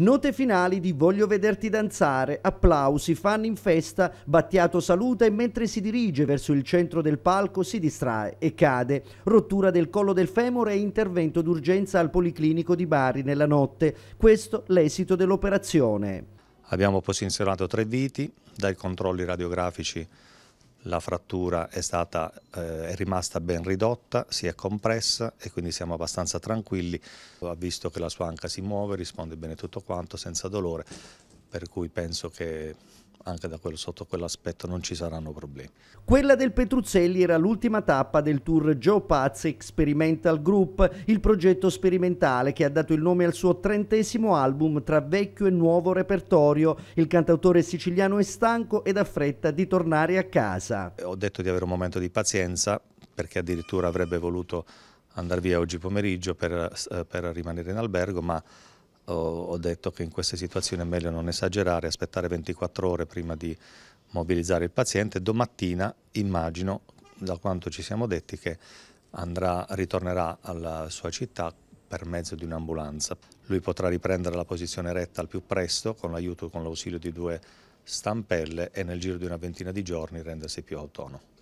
Note finali di Voglio vederti danzare, applausi, fan in festa, Battiato saluta e mentre si dirige verso il centro del palco si distrae e cade. Rottura del collo del femore e intervento d'urgenza al Policlinico di Bari nella notte. Questo l'esito dell'operazione. Abbiamo posizionato tre viti, dai controlli radiografici la frattura è, stata, eh, è rimasta ben ridotta, si è compressa e quindi siamo abbastanza tranquilli. Ha visto che la sua anca si muove, risponde bene tutto quanto, senza dolore, per cui penso che anche quello, sotto quell'aspetto non ci saranno problemi. Quella del Petruzzelli era l'ultima tappa del tour Joe Paz Experimental Group, il progetto sperimentale che ha dato il nome al suo trentesimo album tra vecchio e nuovo repertorio. Il cantautore siciliano è stanco ed ha fretta di tornare a casa. Eh, ho detto di avere un momento di pazienza perché addirittura avrebbe voluto andare via oggi pomeriggio per, eh, per rimanere in albergo, ma ho detto che in queste situazioni è meglio non esagerare, aspettare 24 ore prima di mobilizzare il paziente. Domattina immagino, da quanto ci siamo detti, che andrà, ritornerà alla sua città per mezzo di un'ambulanza. Lui potrà riprendere la posizione retta al più presto con l'aiuto e con l'ausilio di due stampelle e nel giro di una ventina di giorni rendersi più autonomo.